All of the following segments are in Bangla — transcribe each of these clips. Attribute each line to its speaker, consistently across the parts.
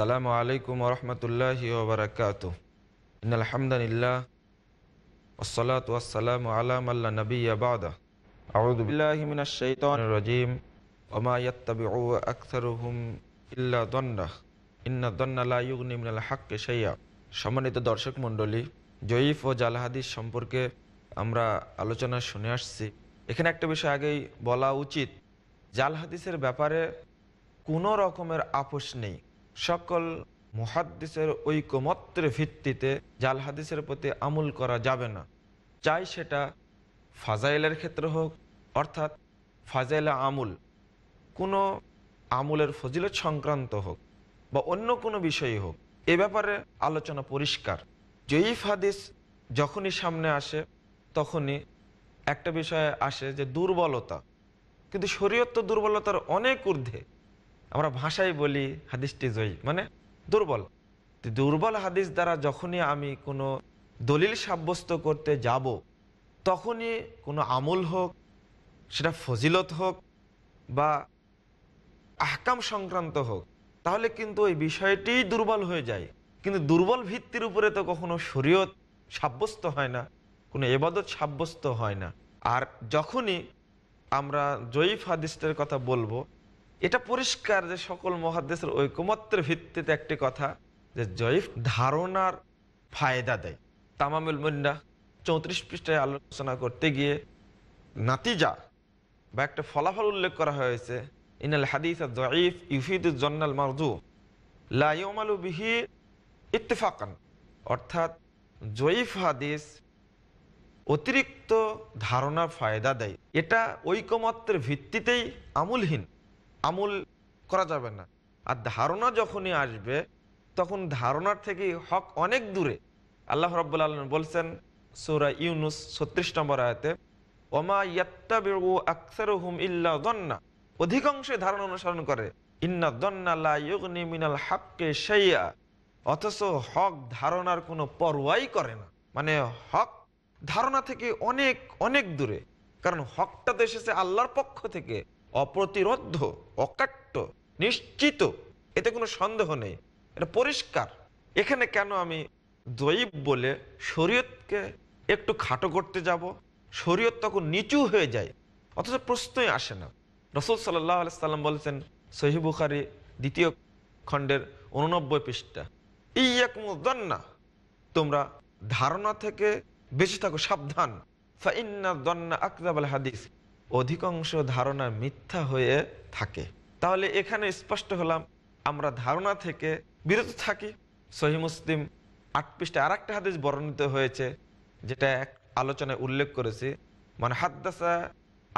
Speaker 1: আসসালামু আলাইকুম রহমতুল্লাহি ওবরাকাত আলহামদুলিল্লাহ والصلاة والسلام على من لا نبي بعده أعوذ بالله من الشيطان الرجيم وما يتبع أكثرهم إلا ظنه إن الظن لا يغني من الحق شيئا সম্মানিত দর্শক মণ্ডলী জয়ীফ ও জাল হাদিস সম্পর্কে আমরা আলোচনা শুনে আসছি এখানে একটা বিষয় আগেই বলা উচিত জাল হাদিসের ব্যাপারে কোনো রকমের আপোষ নেই সকল মহাদ্দেশের ঐকমত্যের ভিত্তিতে জাল হাদিসের প্রতি আমল করা যাবে না চাই সেটা ফাজাইলের ক্ষেত্রে হোক অর্থাৎ ফাজাইলা আমুল কোনো আমুলের ফজিলত সংক্রান্ত হোক বা অন্য কোনো বিষয়ই হোক এ ব্যাপারে আলোচনা পরিষ্কার জয়ীফ হাদিস যখনই সামনে আসে তখনই একটা বিষয়ে আসে যে দুর্বলতা কিন্তু শরীয়ত্ব দুর্বলতার অনেক ঊর্ধ্বে আমরা ভাষায় বলি হাদিসটি জয়ী মানে দুর্বল দুর্বল হাদিস দ্বারা যখনই আমি কোনো দলিল সাব্যস্ত করতে যাব তখনই কোনো আমল হোক সেটা ফজিলত হোক বা আহকাম সংক্রান্ত হোক তাহলে কিন্তু ওই বিষয়টি দুর্বল হয়ে যায় কিন্তু দুর্বল ভিত্তির উপরে তো কখনো শরীয়ত সাব্যস্ত হয় না কোনো এবাদত সাব্যস্ত হয় না আর যখনই আমরা জয়ীফ হাদিসটার কথা বলবো এটা পরিষ্কার যে সকল মহাদেশের ঐকমত্যের ভিত্তিতে একটি কথা যে জয়ীফ ধারণার ফায়দা দেয় তামামুল মুন্না চৌত্রিশ পৃষ্ঠায় আলোচনা করতে গিয়ে নাতিজা বা একটা ফলাফল উল্লেখ করা হয়েছে ইনাল হাদিস জয়ীফ ইউফিদুজ্জন্নাল মারজু লাইমালু বিহি ইত্তেফাকান অর্থাৎ জয়ীফ হাদিস অতিরিক্ত ধারণার ফায়দা দেয় এটা ঐকমত্যের ভিত্তিতেই আমূলহীন আমল করা যাবে না আর ধারণা যখনই আসবে তখন ধারণার থেকে হক অনেক দূরে আল্লাহ রব্বুল আলম বলছেন সৌরা ইউনুস ছত্রিশ নম্বর আয়তে ওমা ইয়াত্তাবু আকসার হুম ইল্লা দন্না অধিকাংশে ধারণা অনুসরণ করে ইন্না দন্না ইউগনি মিনাল সেইয়া অথচ হক ধারণার কোনো পরোয়াই করে না মানে হক ধারণা থেকে অনেক অনেক দূরে কারণ হকটা তো এসেছে আল্লাহর পক্ষ থেকে অপ্রতিরোধ অকাট্য নিশ্চিত এতে কোনো সন্দেহ নেই এটা পরিষ্কার এখানে কেন আমি দৈব বলে শরীয়তকে একটু খাটো করতে যাব শরীয়ত তখন নিচু হয়ে যায় অথচ প্রশ্নই আসে না রসুল সাল্লাহ সাল্লাম বলেছেন সহিবুখারি দ্বিতীয় খণ্ডের উননব্বই পৃষ্ঠা ইয়াকমুদ্দন্না তোমরা ধারণা থেকে বেঁচে থাকো সাবধান ফাইন্না দন্না আকদাব হাদিস অধিকাংশ ধারণা মিথ্যা হয়ে থাকে তাহলে এখানে স্পষ্ট হলাম আমরা ধারণা থেকে বিরত থাকি সহি মুসলিম আট পৃষ্ঠে আর একটা হাদিস বর্ণিত হয়েছে যেটা এক আলোচনায় উল্লেখ করেছি মানে হাদ্দাসা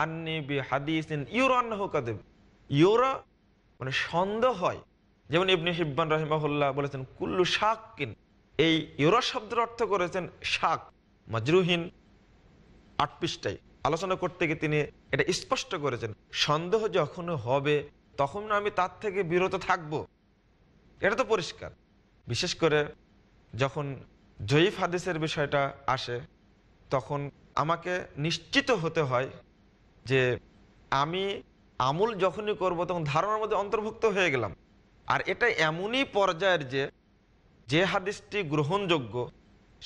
Speaker 1: আন্নি বি হাদিস ইউরান্নাহ কাদেব ইউরা মানে সন্দেহ হয় যেমন ইবনি হিব্বান রহিমাহুল্লাহ বলেছেন কুল্লু শাক কিন এই ইউরা শব্দের অর্থ করেছেন শাক মাজরুহীন আট পৃষ্ঠায় আলোচনা করতে গিয়ে তিনি এটা স্পষ্ট করেছেন সন্দেহ যখন হবে তখন আমি তার থেকে বিরত থাকব এটা তো পরিষ্কার বিশেষ করে যখন জয়ীফ হাদিসের বিষয়টা আসে তখন আমাকে নিশ্চিত হতে হয় যে আমি আমুল যখনই করব তখন ধারণার মধ্যে অন্তর্ভুক্ত হয়ে গেলাম আর এটা এমনই পর্যায়ের যে যে হাদিসটি গ্রহণযোগ্য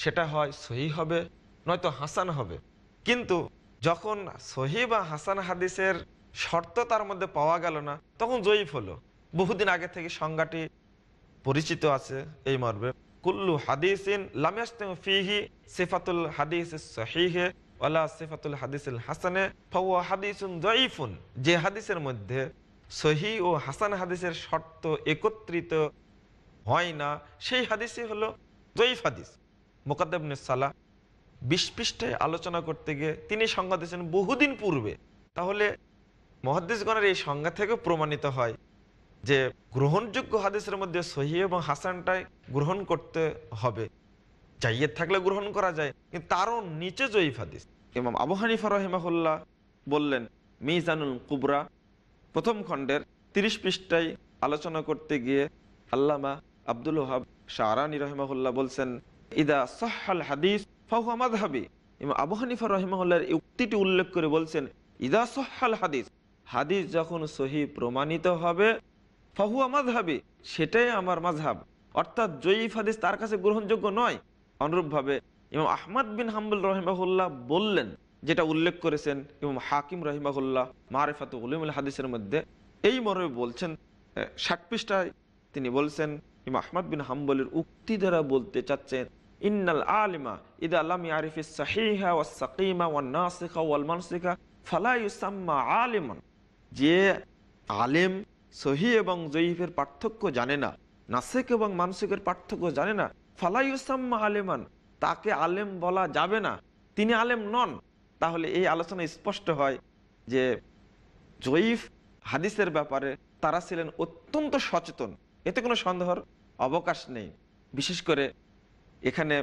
Speaker 1: সেটা হয় সহি হবে নয়তো হাসান হবে কিন্তু যখন সহি বা হাসান হাদিসের শর্ত তার মধ্যে পাওয়া গেল না তখন জয়ীফ হলো বহুদিন আগে থেকে সংজ্ঞাটি পরিচিত আছে এই মর্মে কুল্লু হাদিসিন লামিয়াস্তিং ফিহি সেফাতুল হাদিস সহিহে ওলা সেফাতুল হাদিসুল হাসানে ফাওয়া হাদিসুন জয়ীফুন যে হাদিসের মধ্যে সহি ও হাসান হাদিসের শর্ত একত্রিত হয় না সেই হাদিসই হলো জয়ীফ হাদিস মোকাদ্দবনে সালাহ বিশ পৃষ্ঠায় আলোচনা করতে গিয়ে তিনি সংজ্ঞা দিয়েছেন বহুদিন পূর্বে তাহলে মহাদ্দেশগণের এই সংজ্ঞা থেকে প্রমাণিত হয় যে গ্রহণযোগ্য হাদিসের মধ্যে সহি এবং হাসানটাই গ্রহণ করতে হবে জাইয়ের থাকলে গ্রহণ করা যায় কিন্তু তারও নিচে জয়ীফ হাদিস এবং আবু হানিফা রহিমাহুল্লাহ বললেন মিজানুল কুবরা প্রথম খণ্ডের তিরিশ পৃষ্ঠায় আলোচনা করতে গিয়ে আল্লামা আব্দুল ওহাব শাহরানি রহিমাহুল্লাহ বলছেন ইদা সহাল হাদিস ফাহু আমাদ হাবি ইমাম আবু হানিফা রহমাউল্লাহর উক্তিটি উল্লেখ করে বলছেন ইদা সহাল হাদিস হাদিস যখন সহি প্রমাণিত হবে ফাহু আমাদ হাবি সেটাই আমার মাঝহাব অর্থাৎ জয়ীফ হাদিস তার কাছে গ্রহণযোগ্য নয় অনুরূপভাবে এবং আহমাদ বিন হাম্বুল রহিমাহুল্লাহ বললেন যেটা উল্লেখ করেছেন এবং হাকিম রহিমাহুল্লাহ মারেফাত উলিমুল হাদিসের মধ্যে এই মর্মে বলছেন ষাট পৃষ্ঠায় তিনি বলছেন ইমাম আহমদ বিন হাম্বলের উক্তি দ্বারা বলতে চাচ্ছেন ইন্নাল আলিমা ইদা আল্লাম ইয়ারিফ সাহিহা ওয়া সাকিমা ওয়া নাসিকা ওয়াল মানসিকা ফালা ইউসাম্মা আলিমন যে আলেম সহি এবং জয়ীফের পার্থক্য জানে না নাসিক এবং মানসিকের পার্থক্য জানে না ফালা ইউসাম্মা আলিমান তাকে আলেম বলা যাবে না তিনি আলেম নন তাহলে এই আলোচনা স্পষ্ট হয় যে জয়ীফ হাদিসের ব্যাপারে তারা ছিলেন অত্যন্ত সচেতন এতে কোনো সন্দেহর অবকাশ নেই বিশেষ করে এখানে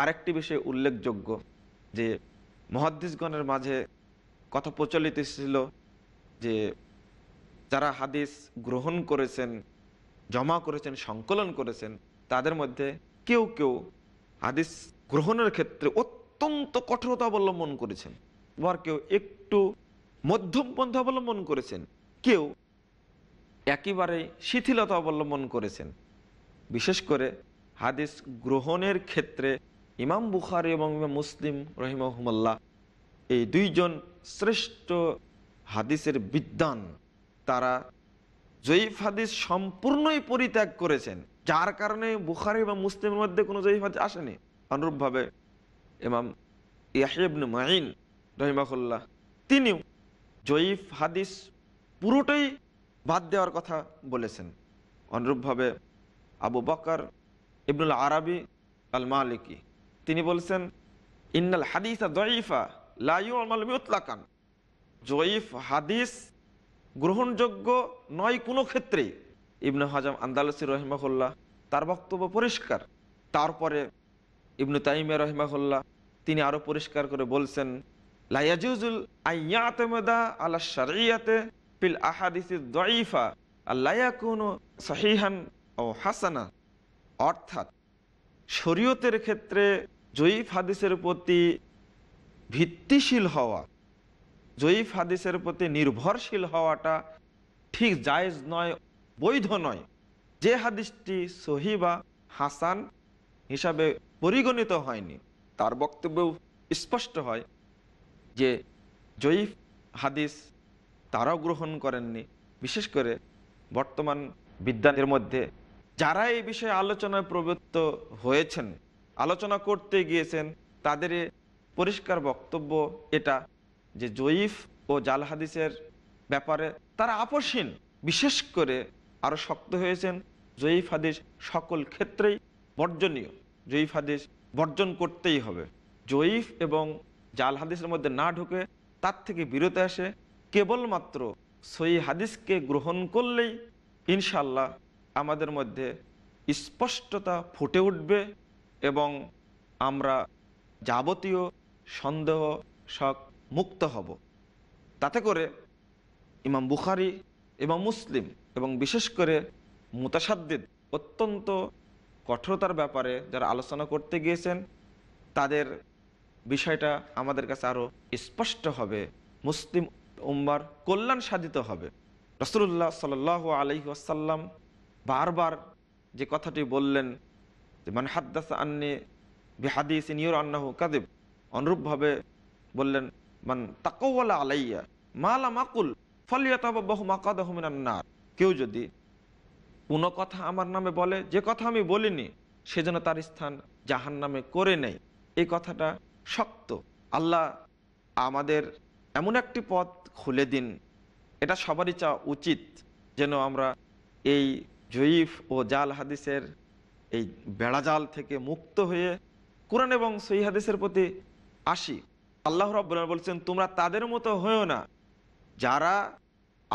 Speaker 1: আরেকটি বিষয় উল্লেখযোগ্য যে মহাদ্দিসগণের মাঝে কথা প্রচলিত ছিল যে যারা হাদিস গ্রহণ করেছেন জমা করেছেন সংকলন করেছেন তাদের মধ্যে কেউ কেউ হাদিস গ্রহণের ক্ষেত্রে অত্যন্ত কঠোরতা অবলম্বন করেছেন আবার কেউ একটু মধ্যম পন্থা অবলম্বন করেছেন কেউ একেবারে শিথিলতা অবলম্বন করেছেন বিশেষ করে হাদিস গ্রহণের ক্ষেত্রে ইমাম বুখারি এবং মুসলিম রহিমহমল্লা এই দুইজন শ্রেষ্ঠ হাদিসের বিদ্যান তারা জয়ীফ হাদিস সম্পূর্ণই পরিত্যাগ করেছেন যার কারণে বুখারি এবং মুসলিমের মধ্যে কোনো জয়ীফ হাদিস আসেনি অনুরূপভাবে ইমাম ইয়াহেবন মাইন রহিমাহুল্লাহ তিনিও জয়ীফ হাদিস পুরোটাই বাদ দেওয়ার কথা বলেছেন অনুরূপভাবে আবু বকর ইবনুল আরবি আল মালিকি তিনি বলছেন ইন্নাল হাদিসা জয়ীফা লাইউতলাকান জয়ীফ হাদিস গ্রহণযোগ্য নয় কোনো ক্ষেত্রে ইবনু হাজাম আন্দালসি রহিমাহুল্লাহ তার বক্তব্য পরিষ্কার তারপরে ইবনু তাইমিয়া রহিমাহুল্লাহ তিনি আরও পরিষ্কার করে বলছেন লাইয়াজুজুল আইয়াতেমেদা আল্লা শরিয়াতে পিল আহাদিস জয়ীফা আল্লাহ কোনো সহিহান ও হাসানা অর্থাৎ শরীয়তের ক্ষেত্রে জয়ীফ হাদিসের প্রতি ভিত্তিশীল হওয়া জয়ীফ হাদিসের প্রতি নির্ভরশীল হওয়াটা ঠিক জায়েজ নয় বৈধ নয় যে হাদিসটি সহি বা হাসান হিসাবে পরিগণিত হয়নি তার বক্তব্য স্পষ্ট হয় যে জয়ীফ হাদিস তারাও গ্রহণ করেননি বিশেষ করে বর্তমান বিদ্যানের মধ্যে যারা এই বিষয়ে আলোচনায় প্রবৃত্ত হয়েছেন আলোচনা করতে গিয়েছেন তাদের পরিষ্কার বক্তব্য এটা যে জয়ীফ ও জাল হাদিসের ব্যাপারে তারা আপসীন বিশেষ করে আরও শক্ত হয়েছেন জয়ীফ হাদিস সকল ক্ষেত্রেই বর্জনীয় জয়ীফ হাদিস বর্জন করতেই হবে জয়ীফ এবং জাল হাদিসের মধ্যে না ঢুকে তার থেকে বিরত আসে কেবলমাত্র সই হাদিসকে গ্রহণ করলেই ইনশাল্লাহ আমাদের মধ্যে স্পষ্টতা ফুটে উঠবে এবং আমরা যাবতীয় সন্দেহ শখ মুক্ত হব তাতে করে ইমাম বুখারি এবং মুসলিম এবং বিশেষ করে মোতাসাদ্দিদ অত্যন্ত কঠোরতার ব্যাপারে যারা আলোচনা করতে গিয়েছেন তাদের বিষয়টা আমাদের কাছে আরও স্পষ্ট হবে মুসলিম উম্বার কল্যাণ সাধিত হবে রসুল্লাহ সাল আলহি আসাল্লাম বারবার যে কথাটি বললেন যে মানে হাদ্দাস আন্নি বিহাদিস আন্না আন্নাহু কাদেব অনুরূপভাবে বললেন মান তাকওয়ালা আলাইয়া মালা মাকুল ফলিয়াতাবাহু মাকাদাহমিনান্নার কেউ যদি কোনো কথা আমার নামে বলে যে কথা আমি বলিনি সে যেন তার স্থান জাহান নামে করে নেয় এই কথাটা শক্ত আল্লাহ আমাদের এমন একটি পথ খুলে দিন এটা সবারই চাওয়া উচিত যেন আমরা এই জয়ীফ ও জাল হাদিসের এই বেড়াজাল থেকে মুক্ত হয়ে কোরআন এবং সহি হাদিসের প্রতি আসি আল্লাহ রব্বুল্লাহ বলছেন তোমরা তাদের মতো হয়েও না যারা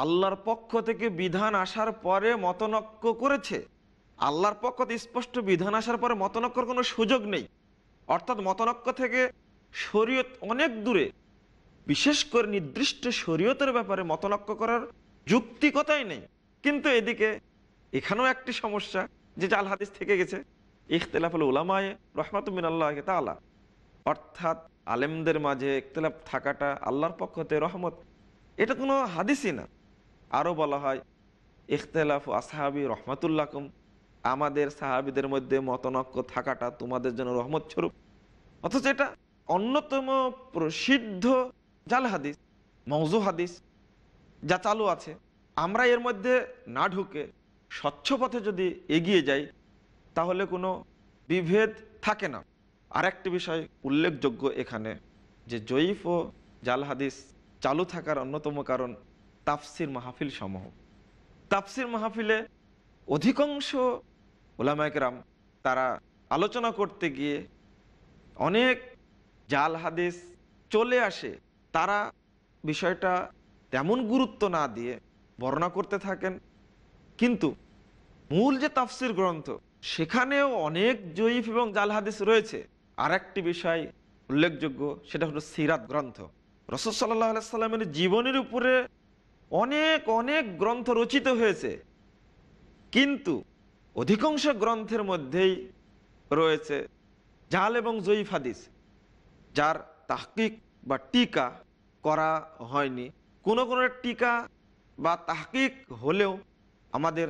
Speaker 1: আল্লাহর পক্ষ থেকে বিধান আসার পরে মতনক্য করেছে আল্লাহর পক্ষ থেকে স্পষ্ট বিধান আসার পরে মতনক্যর কোনো সুযোগ নেই অর্থাৎ মতনক্য থেকে শরীয়ত অনেক দূরে বিশেষ করে নির্দিষ্ট শরীয়তের ব্যাপারে মতনক্য করার যুক্তিকতাই নেই কিন্তু এদিকে এখানেও একটি সমস্যা যে জাল হাদিস থেকে গেছে ইখতলাফুল উলামায় রহমাতুমিন আল্লাহ তালা অর্থাৎ আলেমদের মাঝে ইখতলাফ থাকাটা আল্লাহর পক্ষতে রহমত এটা কোনো হাদিসই না আরও বলা হয় ইখতলাফ আসহাবি রহমাতুল্লাকুম আমাদের সাহাবিদের মধ্যে মতনক্য থাকাটা তোমাদের জন্য রহমত স্বরূপ অথচ এটা অন্যতম প্রসিদ্ধ জাল হাদিস মৌজু হাদিস যা চালু আছে আমরা এর মধ্যে না ঢুকে স্বচ্ছ পথে যদি এগিয়ে যাই তাহলে কোনো বিভেদ থাকে না আরেকটি বিষয় উল্লেখযোগ্য এখানে যে জয়ীফ ও জাল হাদিস চালু থাকার অন্যতম কারণ তাফসির মাহফিল সমূহ তাফসির মাহফিলে অধিকাংশ ওলামায়করাম তারা আলোচনা করতে গিয়ে অনেক জাল হাদিস চলে আসে তারা বিষয়টা তেমন গুরুত্ব না দিয়ে বর্ণনা করতে থাকেন কিন্তু মূল যে তাফসির গ্রন্থ সেখানেও অনেক জয়ীফ এবং জাল হাদিস রয়েছে আর একটি বিষয় উল্লেখযোগ্য সেটা হলো সিরাত গ্রন্থ রসদ সাল্লাহ সাল্লামের জীবনের উপরে অনেক অনেক গ্রন্থ রচিত হয়েছে কিন্তু অধিকাংশ গ্রন্থের মধ্যেই রয়েছে জাল এবং জয়ীফ হাদিস যার তাহকিক বা টিকা করা হয়নি কোনো কোনো টিকা বা তাহকিক হলেও আমাদের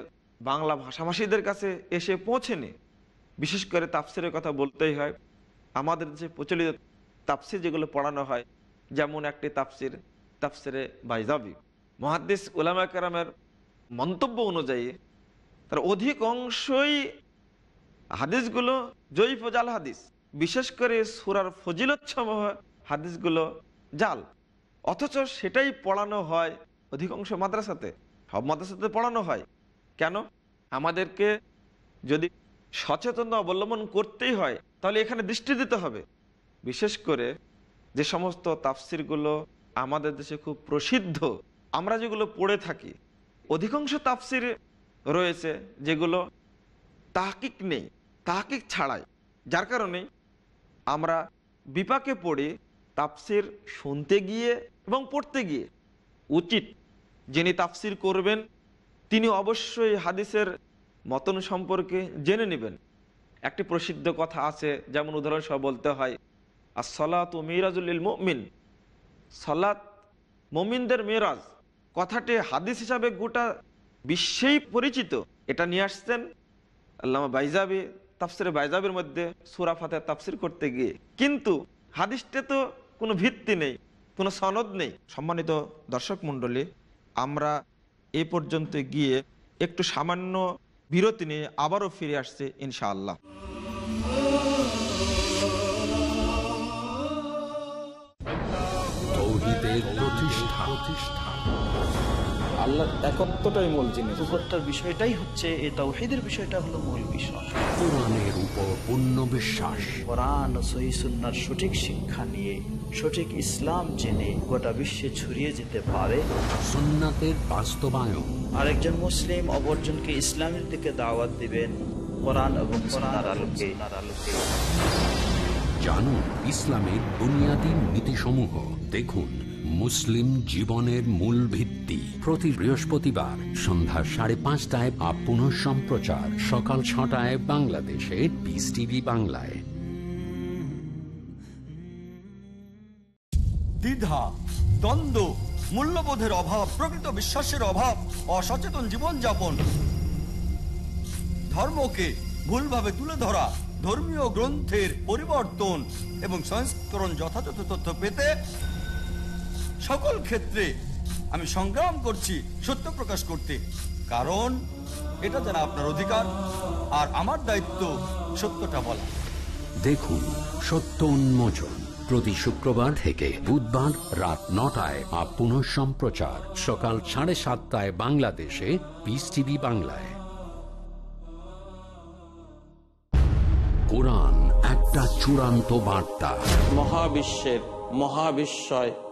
Speaker 1: বাংলা ভাষাভাষীদের কাছে এসে পৌঁছেনি বিশেষ করে তাপসের কথা বলতেই হয় আমাদের যে প্রচলিত তাফসির যেগুলো পড়ানো হয় যেমন একটি তাপসির তাফসিরে বাইজাবি মহাদিস উলামা কেরামের মন্তব্য অনুযায়ী তার অধিকাংশই হাদিসগুলো জৈফ জাল হাদিস বিশেষ করে সুরার ফজিলতসমূহ হাদিসগুলো জাল অথচ সেটাই পড়ানো হয় অধিকাংশ মাদ্রাসাতে সব মাদ্রাসাতে পড়ানো হয় কেন আমাদেরকে যদি সচেতন অবলম্বন করতেই হয় তাহলে এখানে দৃষ্টি দিতে হবে বিশেষ করে যে সমস্ত তাফসিরগুলো আমাদের দেশে খুব প্রসিদ্ধ আমরা যেগুলো পড়ে থাকি অধিকাংশ তাফসির রয়েছে যেগুলো তাহকিক নেই তাহকিক ছাড়াই যার কারণে আমরা বিপাকে পড়ি তাফসির শুনতে গিয়ে এবং পড়তে গিয়ে উচিত যিনি তাফসির করবেন তিনি অবশ্যই হাদিসের মতন সম্পর্কে জেনে নেবেন একটি প্রসিদ্ধ কথা আছে যেমন উদাহরণসহ বলতে হয় আর সলাত ও মিরাজুল মমিন সলাত মমিনদের মেরাজ কথাটি হাদিস হিসাবে গোটা বিশ্বেই পরিচিত এটা নিয়ে আসছেন আল্লামা বাইজাবি তাফসির বাইজাবির মধ্যে সুরাফাতে তাফসির করতে গিয়ে কিন্তু হাদিসটা তো কোনো ভিত্তি নেই কোনো সনদ নেই সম্মানিত দর্শক মণ্ডলী আমরা এ পর্যন্ত গিয়ে একটু সামান্য বিরতি নিয়ে আবারও ফিরে আসছে ইনশাআল্লাহ প্রতিষ্ঠা আল্লাহ একত্বটাই মূল জিনিস উপরটার বিষয়টাই হচ্ছে এই তাওহিদের বিষয়টা হলো মূল বিষয়
Speaker 2: কোরআনের উপর পূর্ণ বিশ্বাস কোরআন ও সহিসুন্নার সঠিক শিক্ষা নিয়ে সঠিক ইসলাম জেনে
Speaker 1: গোটা বিশ্বে ছড়িয়ে যেতে পারে
Speaker 2: সুন্নাতের
Speaker 1: বাস্তবায়ন আরেকজন মুসলিম অবর্জনকে ইসলামের দিকে দাওয়াত দিবেন কোরআন এবং কোরআনার আলোকে আলোকে
Speaker 2: জানুন ইসলামের বুনিয়াদী নীতিসমূহ দেখুন মুসলিম জীবনের মূল ভিত্তি প্রতি বৃহস্পতিবার সন্ধ্যা সাড়ে পাঁচটায় বা পুনঃ সম্প্রচার সকাল ছটায় বাংলাদেশে পিস টিভি বাংলায়
Speaker 1: দ্বিধা দ্বন্দ্ব মূল্যবোধের অভাব প্রকৃত বিশ্বাসের অভাব অসচেতন জীবনযাপন ধর্মকে ভুলভাবে তুলে ধরা ধর্মীয় গ্রন্থের পরিবর্তন এবং সংস্করণ যথাযথ তথ্য পেতে
Speaker 2: সকল ক্ষেত্রে আমি সংগ্রাম করছি সত্য প্রকাশ করতে কারণ এটা যেন আপনার অধিকার আর আমার দায়িত্ব সত্যটা বলা দেখুন সত্য উন্মোচন প্রতি শুক্রবার থেকে বুধবার রাত নটায় আর পুনঃ সম্প্রচার সকাল সাড়ে সাতটায় বাংলাদেশে পিস টিভি বাংলায় কোরআন একটা চূড়ান্ত বার্তা
Speaker 1: মহাবিশ্বের মহাবিশ্বয়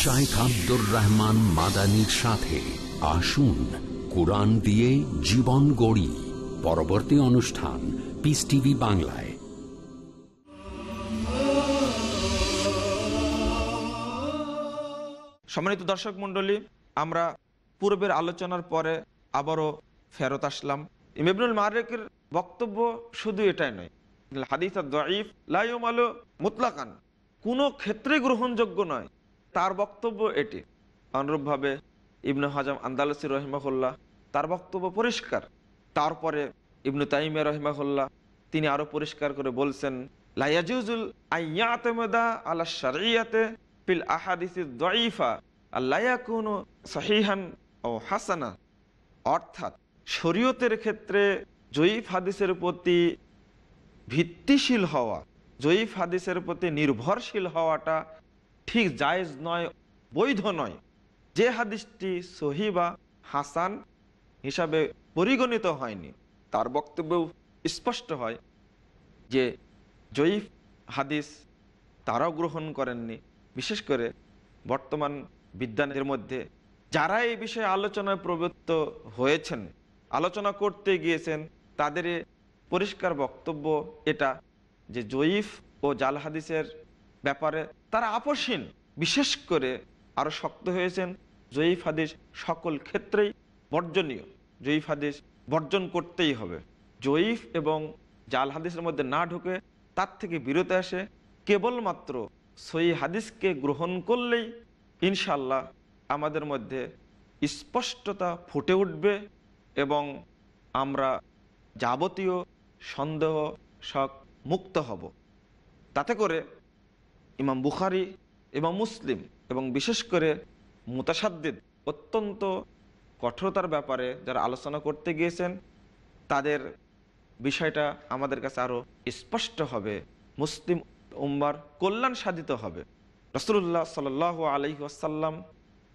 Speaker 2: শাইখ আব্দুর রহমান মাদানির সাথে আসুন কোরআন দিয়ে জীবন গড়ি পরবর্তী অনুষ্ঠান পিস টিভি বাংলায়
Speaker 1: সম্মানিত দর্শক মণ্ডলী আমরা পূর্বের আলোচনার পরে আবারও ফেরত আসলাম ইমরুল মারেকের বক্তব্য শুধু এটাই নয় হাদিসা হাদিস লাইম আলো মুতলাকান কোনো ক্ষেত্রে গ্রহণযোগ্য নয় তার বক্তব্য এটি অনুরূপভাবে ইবনু হাজাম আন্দালসি রহিমাহুল্লাহ তার বক্তব্য পরিষ্কার তারপরে ইবনু তাইমিয়া রহিমাহুল্লাহ তিনি আরও পরিষ্কার করে বলছেন লাইয়াজুজুল আইয়াতেমেদা আল্লাহ সারিয়াতে পিল আহাদিসি দইফা আল্লাহন সহিহান ও হাসানা অর্থাৎ শরীয়তের ক্ষেত্রে জয়ীফ হাদিসের প্রতি ভিত্তিশীল হওয়া জয়ীফ হাদিসের প্রতি নির্ভরশীল হওয়াটা ঠিক জায়েজ নয় বৈধ নয় যে হাদিসটি সহি বা হাসান হিসাবে পরিগণিত হয়নি তার বক্তব্য স্পষ্ট হয় যে জয়ীফ হাদিস তারাও গ্রহণ করেননি বিশেষ করে বর্তমান বিদ্যানের মধ্যে যারা এই বিষয়ে আলোচনায় প্রবৃত্ত হয়েছেন আলোচনা করতে গিয়েছেন তাদের পরিষ্কার বক্তব্য এটা যে জয়ীফ ও জাল হাদিসের ব্যাপারে তারা আপসীন বিশেষ করে আরও শক্ত হয়েছেন জয়ীফ হাদিস সকল ক্ষেত্রেই বর্জনীয় জয়ীফ হাদিস বর্জন করতেই হবে জয়ীফ এবং জাল হাদিসের মধ্যে না ঢুকে তার থেকে বিরত আসে কেবলমাত্র সই হাদিসকে গ্রহণ করলেই ইনশাল্লাহ আমাদের মধ্যে স্পষ্টতা ফুটে উঠবে এবং আমরা যাবতীয় সন্দেহ শখ মুক্ত হব তাতে করে ইমাম বুখারি ইমাম মুসলিম এবং বিশেষ করে মোতাসাদ্দিদ অত্যন্ত কঠোরতার ব্যাপারে যারা আলোচনা করতে গিয়েছেন তাদের বিষয়টা আমাদের কাছে আরও স্পষ্ট হবে মুসলিম উম্বার কল্যাণ সাধিত হবে রসুল্লাহ সাল আলি আসাল্লাম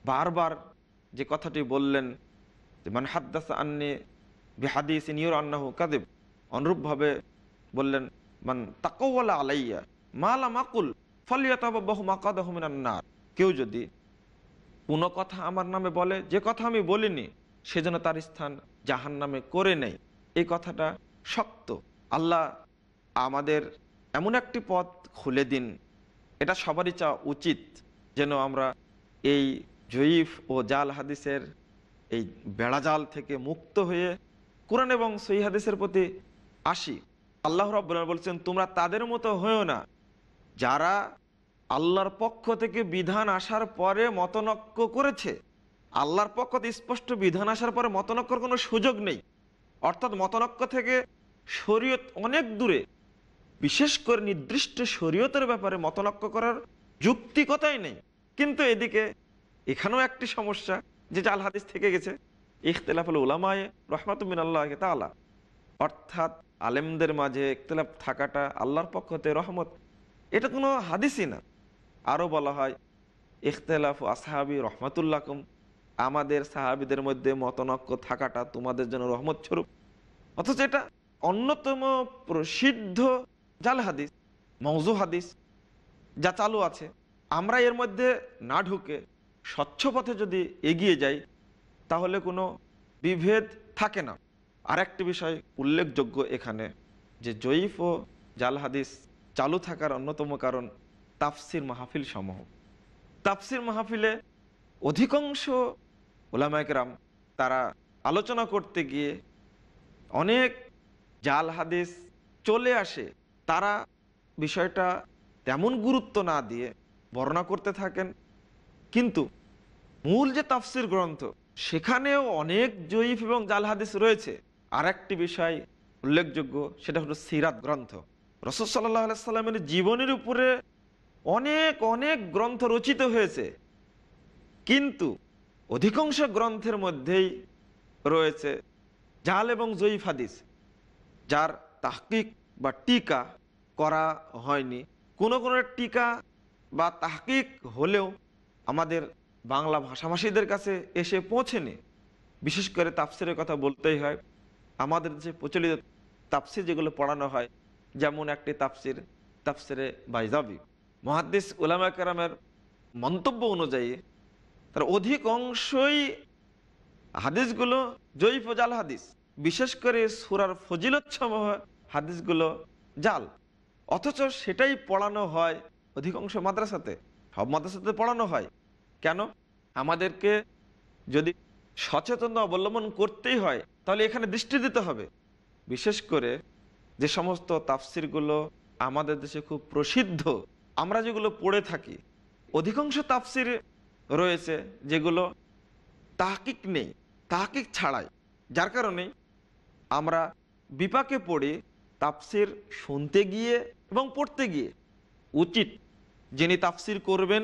Speaker 1: বারবার যে কথাটি বললেন যে মান হাদ্দাস আন্নি বিহাদি সিনিয়র আন্নাহু কাদিব অনুরূপভাবে বললেন মান তাকওয়ালা আলাইয়া মালা মাকুল ফলিয়তাবহু কেউ যদি কোনো কথা আমার নামে বলে যে কথা আমি বলিনি সেজন্য তার স্থান জাহান নামে করে নেই এই কথাটা শক্ত আল্লাহ আমাদের এমন একটি পথ খুলে দিন এটা সবারই চাওয়া উচিত যেন আমরা এই জয়ীফ ও জাল হাদিসের এই বেড়াজাল থেকে মুক্ত হয়ে কোরআন এবং সই হাদিসের প্রতি আসি আল্লাহ রব্বুল্লাহ বলছেন তোমরা তাদের মতো হয়েও না যারা আল্লাহর পক্ষ থেকে বিধান আসার পরে মতনক্য করেছে আল্লাহর পক্ষ থেকে স্পষ্ট বিধান আসার পরে মতনক্যর কোনো সুযোগ নেই অর্থাৎ মতনক্য থেকে শরীয়ত অনেক দূরে বিশেষ করে নির্দিষ্ট শরীয়তের ব্যাপারে মতনক্য করার যুক্তিকতাই নেই কিন্তু এদিকে এখানেও একটি সমস্যা যে জাল হাদিস থেকে গেছে ইখতলাফুল উলামায় রহমাতুমিন আল্লাহ তালা অর্থাৎ আলেমদের মাঝে ইখতলাফ থাকাটা আল্লাহর পক্ষতে রহমত এটা কোনো হাদিসই না আরও বলা হয় ইখতলাফ আসহাবি রহমতুল্লাকুম আমাদের সাহাবিদের মধ্যে মতনক্য থাকাটা তোমাদের জন্য রহমত স্বরূপ অথচ এটা অন্যতম প্রসিদ্ধ জাল হাদিস মৌজু হাদিস যা চালু আছে আমরা এর মধ্যে না ঢুকে স্বচ্ছ পথে যদি এগিয়ে যাই তাহলে কোনো বিভেদ থাকে না আরেকটি বিষয় উল্লেখযোগ্য এখানে যে জয়ীফ ও জাল হাদিস চালু থাকার অন্যতম কারণ তাফসির মাহফিল সমূহ তাফসির মাহফিলে অধিকাংশ ওলামায়করাম তারা আলোচনা করতে গিয়ে অনেক জাল হাদিস চলে আসে তারা বিষয়টা তেমন গুরুত্ব না দিয়ে বর্ণনা করতে থাকেন কিন্তু মূল যে তাফসির গ্রন্থ সেখানেও অনেক জয়ীফ এবং জাল হাদিস রয়েছে আর একটি বিষয় উল্লেখযোগ্য সেটা হলো সিরাত গ্রন্থ রসদ সাল্লাহ আলাইসাল্লামের জীবনের উপরে অনেক অনেক গ্রন্থ রচিত হয়েছে কিন্তু অধিকাংশ গ্রন্থের মধ্যেই রয়েছে জাল এবং জয়ীফ হাদিস যার তাহকিক বা টিকা করা হয়নি কোনো কোনো টিকা বা তাহকিক হলেও আমাদের বাংলা ভাষাভাষীদের কাছে এসে পৌঁছেনি বিশেষ করে তাপসিরের কথা বলতেই হয় আমাদের যে প্রচলিত তাপসির যেগুলো পড়ানো হয় যেমন একটি তাপসির তাপসিরে বাইজাবি মহাদিস উলামা কেরামের মন্তব্য অনুযায়ী তার অধিকাংশই হাদিসগুলো জয় ফজাল হাদিস বিশেষ করে সুরার ফজিলতসমূহ হাদিসগুলো জাল অথচ সেটাই পড়ানো হয় অধিকাংশ মাদ্রাসাতে সব মাদ্রাসাতে পড়ানো হয় কেন আমাদেরকে যদি সচেতন অবলম্বন করতেই হয় তাহলে এখানে দৃষ্টি দিতে হবে বিশেষ করে যে সমস্ত তাফসিরগুলো আমাদের দেশে খুব প্রসিদ্ধ আমরা যেগুলো পড়ে থাকি অধিকাংশ তাফসির রয়েছে যেগুলো তাহকিক নেই তাহকিক ছাড়াই যার কারণে আমরা বিপাকে পড়ে তাফসির শুনতে গিয়ে এবং পড়তে গিয়ে উচিত যিনি তাফসির করবেন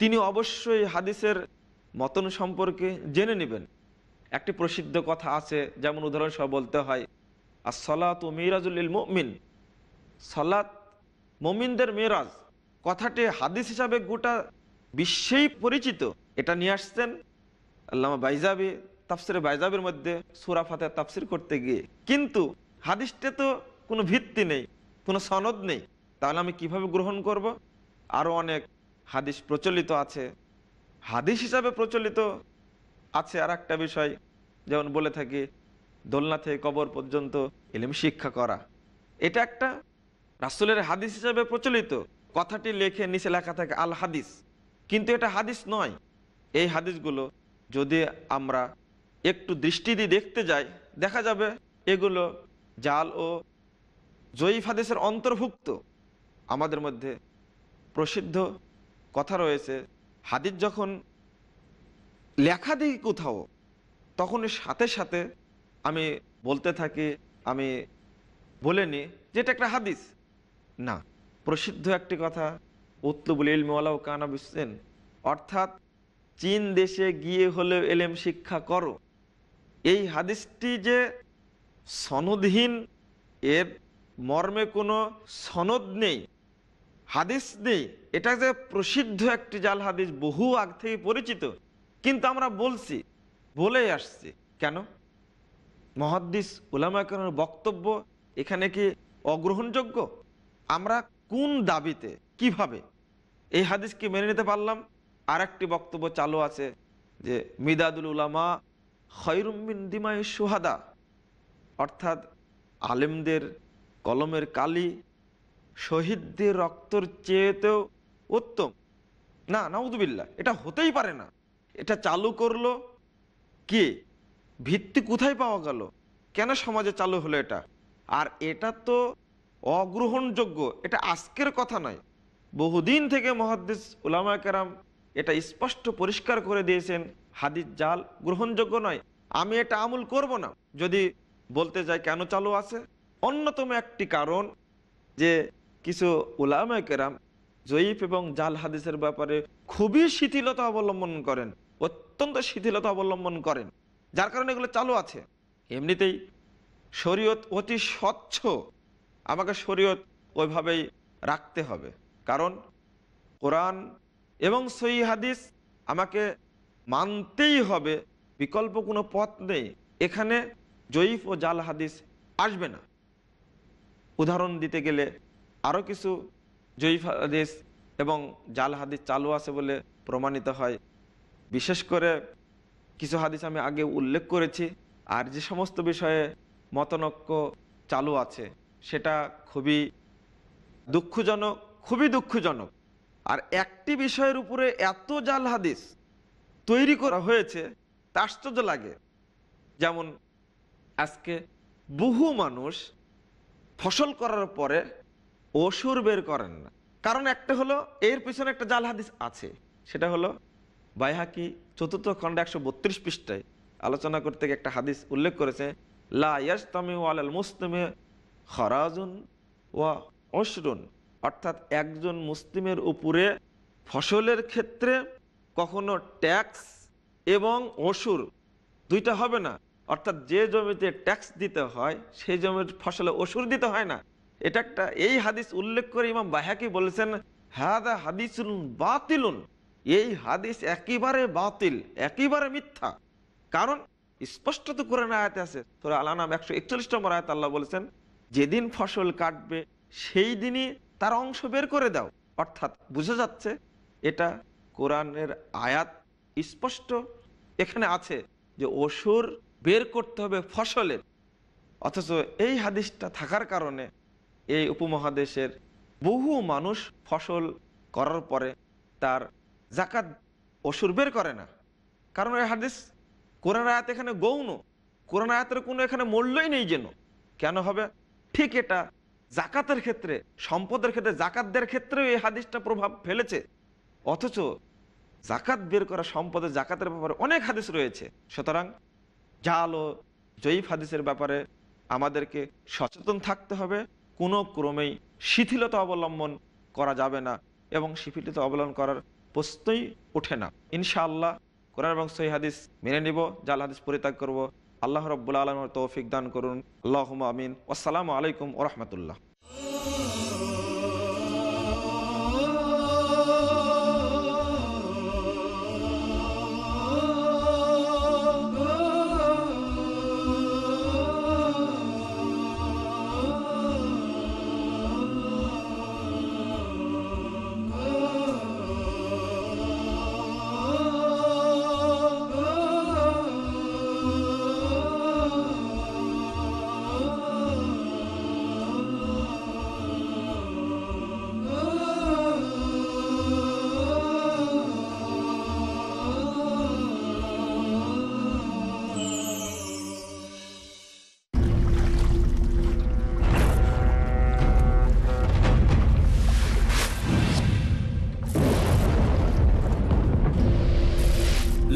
Speaker 1: তিনি অবশ্যই হাদিসের মতন সম্পর্কে জেনে নেবেন একটি প্রসিদ্ধ কথা আছে যেমন উদাহরণসহ বলতে হয় আর সলাত ও মিরাজুল মমিন সলাত মমিনদের মেরাজ কথাটি হাদিস হিসাবে গোটা বিশ্বেই পরিচিত এটা নিয়ে আসছেন আল্লামা বাইজাবি তাফসির বাইজাবির মধ্যে সুরাফাতে তাফসির করতে গিয়ে কিন্তু হাদিসটা তো কোনো ভিত্তি নেই কোনো সনদ নেই তাহলে আমি কিভাবে গ্রহণ করব। আরও অনেক হাদিস প্রচলিত আছে হাদিস হিসাবে প্রচলিত আছে আর একটা বিষয় যেমন বলে থাকি দোলনা থেকে কবর পর্যন্ত এলিম শিক্ষা করা এটা একটা রাসুলের হাদিস হিসাবে প্রচলিত কথাটি লেখে নিচে লেখা থাকে আল হাদিস কিন্তু এটা হাদিস নয় এই হাদিসগুলো যদি আমরা একটু দৃষ্টি দিয়ে দেখতে যাই দেখা যাবে এগুলো জাল ও জয়ীফ হাদিসের অন্তর্ভুক্ত আমাদের মধ্যে প্রসিদ্ধ কথা রয়েছে হাদিস যখন লেখা দিই কোথাও তখন সাথে সাথে আমি বলতে থাকি আমি বলে নিই যে এটা একটা হাদিস না প্রসিদ্ধ একটি কথা উত্তুবুল ইলমওয়ালাও কানা বুঝছেন অর্থাৎ চীন দেশে গিয়ে হলেও এলেম শিক্ষা করো এই হাদিসটি যে সনদহীন এর মর্মে কোনো সনদ নেই হাদিস নেই এটা যে প্রসিদ্ধ একটি জাল হাদিস বহু আগ থেকে পরিচিত কিন্তু আমরা বলছি বলে আসছি কেন মহাদ্দিস ওলামাকরণের বক্তব্য এখানে কি অগ্রহণযোগ্য আমরা কোন দাবিতে কিভাবে এই হাদিসকে মেনে নিতে পারলাম আর একটি বক্তব্য চালু আছে যে মিদাদুল উলামা খৈরুমিন দিমাই সুহাদা অর্থাৎ আলেমদের কলমের কালি শহীদদের রক্তর চেয়েতেও উত্তম না নাউদুবিল্লা এটা হতেই পারে না এটা চালু করলো কে ভিত্তি কোথায় পাওয়া গেল কেন সমাজে চালু হলো এটা আর এটা তো অগ্রহণযোগ্য এটা আজকের কথা নয় বহুদিন থেকে মহাদিস উলামা কেরাম এটা স্পষ্ট পরিষ্কার করে দিয়েছেন হাদিস জাল গ্রহণযোগ্য নয় আমি এটা আমুল করব না যদি বলতে যাই কেন চালু আছে অন্যতম একটি কারণ যে কিছু উলামা কেরাম জয়ীফ এবং জাল হাদিসের ব্যাপারে খুবই শিথিলতা অবলম্বন করেন অত্যন্ত শিথিলতা অবলম্বন করেন যার কারণে এগুলো চালু আছে এমনিতেই শরীয়ত অতি স্বচ্ছ আমাকে শরীয়ত ওইভাবেই রাখতে হবে কারণ কোরআন এবং সই হাদিস আমাকে মানতেই হবে বিকল্প কোনো পথ নেই এখানে জয়ীফ ও জাল হাদিস আসবে না উদাহরণ দিতে গেলে আরও কিছু জয়ীফ হাদিস এবং জাল হাদিস চালু আছে বলে প্রমাণিত হয় বিশেষ করে কিছু হাদিস আমি আগে উল্লেখ করেছি আর যে সমস্ত বিষয়ে মতনক্য চালু আছে সেটা খুবই দুঃখজনক খুবই দুঃখজনক আর একটি বিষয়ের উপরে এত জাল হাদিস তৈরি করা হয়েছে তা আশ্চর্য লাগে যেমন আজকে বহু মানুষ ফসল করার পরে অসুর বের করেন না কারণ একটা হলো এর পিছনে একটা জাল হাদিস আছে সেটা হলো বাইহাকি চতুর্থ খণ্ডে একশো বত্রিশ পৃষ্ঠায় আলোচনা করতে গিয়ে একটা হাদিস উল্লেখ করেছে লা তামিউ আল মুস্তমে খরাজুন ওয়া অসরুন অর্থাৎ একজন মুসলিমের উপরে ফসলের ক্ষেত্রে কখনো ট্যাক্স এবং অসুর দুইটা হবে না অর্থাৎ যে জমিতে ট্যাক্স দিতে হয় সেই জমির ফসলে অসুর দিতে হয় না এটা একটা এই হাদিস উল্লেখ করে ইমাম বাহাকি বলেছেন হাদা হাদিসুন বাতিলুন এই হাদিস একেবারে বাতিল একেবারে মিথ্যা কারণ স্পষ্ট তো করে না আয়াতে আছে তোরা আলানাম একশো একচল্লিশ নম্বর আয়াত আল্লাহ বলেছেন যেদিন ফসল কাটবে সেই দিনই তার অংশ বের করে দাও অর্থাৎ বুঝে যাচ্ছে এটা কোরআনের আয়াত স্পষ্ট এখানে আছে যে অসুর বের করতে হবে ফসলের অথচ এই হাদিসটা থাকার কারণে এই উপমহাদেশের বহু মানুষ ফসল করার পরে তার জাকাত অসুর বের করে না কারণ এই হাদিস কোরআন আয়াত এখানে গৌণ কোরআন আয়াতের কোনো এখানে মূল্যই নেই যেন কেন হবে ঠিক এটা জাকাতের ক্ষেত্রে সম্পদের ক্ষেত্রে জাকাতদের ক্ষেত্রেও এই হাদিসটা প্রভাব ফেলেছে অথচ জাকাত বের করা সম্পদের জাকাতের ব্যাপারে অনেক হাদিস রয়েছে সুতরাং জাল ও জয়ীফ হাদিসের ব্যাপারে আমাদেরকে সচেতন থাকতে হবে কোনো ক্রমেই শিথিলতা অবলম্বন করা যাবে না এবং শিথিলতা অবলম্বন করার প্রশ্নই ওঠে না ইনশাআল্লাহ কোরআন এবং সহি হাদিস মেনে নিব জাল হাদিস পরিত্যাগ করব আল্লাহ রব্বুল আলমের তৌফিক দান করুন আল্লাহ আমিন আসসালামু আলাইকুম ওরহমতুল্লাহ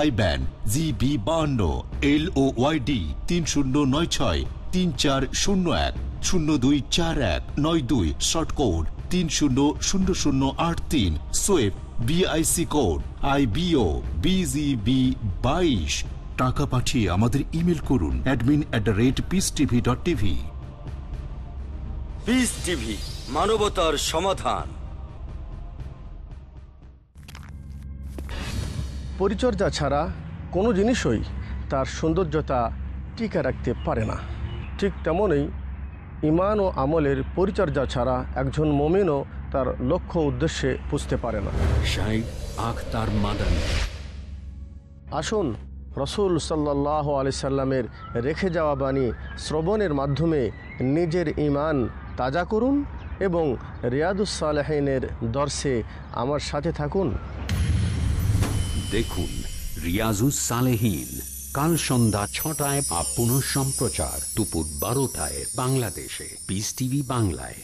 Speaker 2: I G B L O Y D তিন শূন্য নয় ছয় তিন চার শূন্য এক শূন্য দুই চার এক নয় দুই শর্ট কোড তিন শূন্য শূন্য শূন্য আট তিন কোড আই বাইশ টাকা পাঠিয়ে আমাদের ইমেল করুন admin at the rate peace TV dot TV
Speaker 1: peace TV
Speaker 2: মানবতার সমাধান
Speaker 1: পরিচর্যা ছাড়া কোনো জিনিসই তার সৌন্দর্যতা টিকে রাখতে পারে না ঠিক তেমনই ইমান ও আমলের পরিচর্যা ছাড়া একজন মমিনও তার লক্ষ্য উদ্দেশ্যে বুঝতে পারে না আখতার আসুন রসুল সাল্লাহ আলি সাল্লামের রেখে যাওয়া বাণী শ্রবণের মাধ্যমে নিজের ইমান তাজা করুন এবং রিয়াদুস দর্শে আমার সাথে থাকুন
Speaker 2: দেখুন রিয়াজুস সালেহীন কাল সন্ধ্যা ছটায় আপ পুনঃ সম্প্রচার দুপুর বারোটায় বাংলাদেশে পিস টিভি বাংলায়